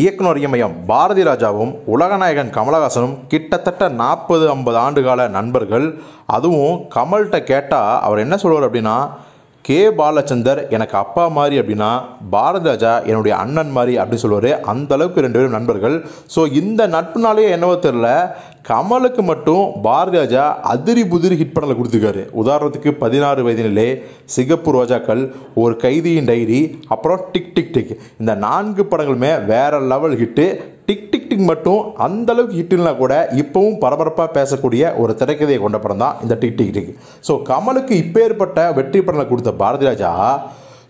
இயக்குனர் இமயம் பாரதி ராஜாவும் உலகநாயகன் கமலஹாசனும் கிட்டத்தட்ட நாற்பது ஐம்பது ஆண்டுகால நண்பர்கள் அதுவும் கமல்கிட்ட கேட்டால் அவர் என்ன சொல்வார் அப்படின்னா கே பாலச்சந்தர் எனக்கு அப்பா மாதிரி அப்படின்னா பாரதி ராஜா என்னுடைய அண்ணன் மாதிரி அப்படின்னு சொல்லுவார் அந்தளவுக்கு ரெண்டு பேரும் நண்பர்கள் ஸோ இந்த நட்புனாலேயே என்னவோ தெரில கமலுக்கு மட்டும் பாரதிராஜா அதிரி புதிரி ஹிட் பண்ணலை கொடுத்துருக்காரு உதாரணத்துக்கு பதினாறு வயதிலே சிகப்பு ரோஜாக்கள் ஒரு கைதியின் டைரி அப்புறம் டிக் டிக் டிக் இந்த நான்கு படங்களுமே வேறு level hit tick tick tick மட்டும் அந்த அளவுக்கு ஹிட்டுனா கூட இப்போவும் பரபரப்பாக பேசக்கூடிய ஒரு திரைக்கதையை கொண்ட படம் தான் இந்த டிக் டிக் டிக் ஸோ கமலுக்கு இப்போ ஏற்பட்ட வெற்றி படங்களை கொடுத்த பாரதிராஜா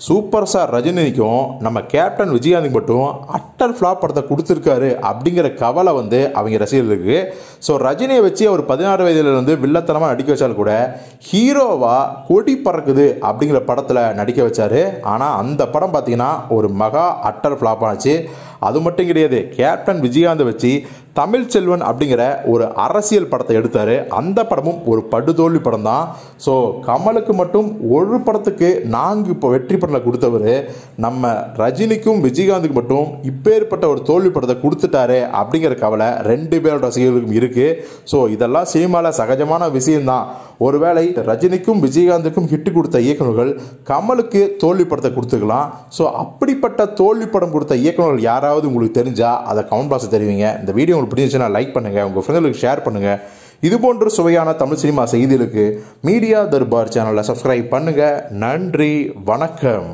சூப்பர் ஸ்டார் ரஜினிக்கும் நம்ம கேப்டன் விஜயகாந்த் மட்டும் அட்டர் ஃப்ளாப் படத்தை கொடுத்துருக்காரு அப்படிங்கிற கவலை வந்து அவங்க ரசிகர்களுக்கு ஸோ ரஜினியை வச்சு அவர் பதினாறு வயதிலிருந்து வில்லத்தனமாக நடிக்க வச்சால் கூட ஹீரோவாக கொடி பறக்குது அப்படிங்கிற படத்தில் நடிக்க வச்சாரு ஆனால் அந்த படம் பார்த்திங்கன்னா ஒரு மகா அட்டர் ஃப்ளாப் ஆச்சு அது மட்டும் கிடையாது கேப்டன் விஜயகாந்த் வச்சு தமிழ் செல்வன் அப்படிங்கிற ஒரு அரசியல் படத்தை எடுத்தார் அந்த படமும் ஒரு படுதோல்வி படம் தான் ஸோ கமலுக்கு மட்டும் ஒரு படத்துக்கு நான்கு இப்போ வெற்றி படத்தை கொடுத்தவர் நம்ம ரஜினிக்கும் விஜயகாந்துக்கு மட்டும் இப்பேற்பட்ட ஒரு தோல்வி படத்தை கொடுத்துட்டாரு அப்படிங்கிற கவலை ரெண்டு பேரோட ரசிகர்களுக்கும் இருக்குது ஸோ இதெல்லாம் சினிமாவில் சகஜமான விஷயம்தான் ஒருவேளை ரஜினிக்கும் விஜயகாந்துக்கும் ஹிட் கொடுத்த இயக்குநர்கள் கமலுக்கு தோல்வி படத்தை கொடுத்துக்கலாம் ஸோ அப்படிப்பட்ட தோல்வி படம் கொடுத்த இயக்குநர்கள் யாராவது உங்களுக்கு தெரிஞ்சால் அதை கமெண்ட் பாக்ஸில் தெரிவிங்க இந்த வீடியோ உங்களுக்கு பிடிச்சிருந்துச்சுன்னா லைக் பண்ணுங்கள் உங்கள் ஃப்ரெண்ட்களுக்கு ஷேர் பண்ணுங்கள் இதுபோன்ற சுவையான தமிழ் சினிமா செய்திகளுக்கு மீடியா தர்பார் சேனலில் சப்ஸ்கிரைப் பண்ணுங்கள் நன்றி வணக்கம்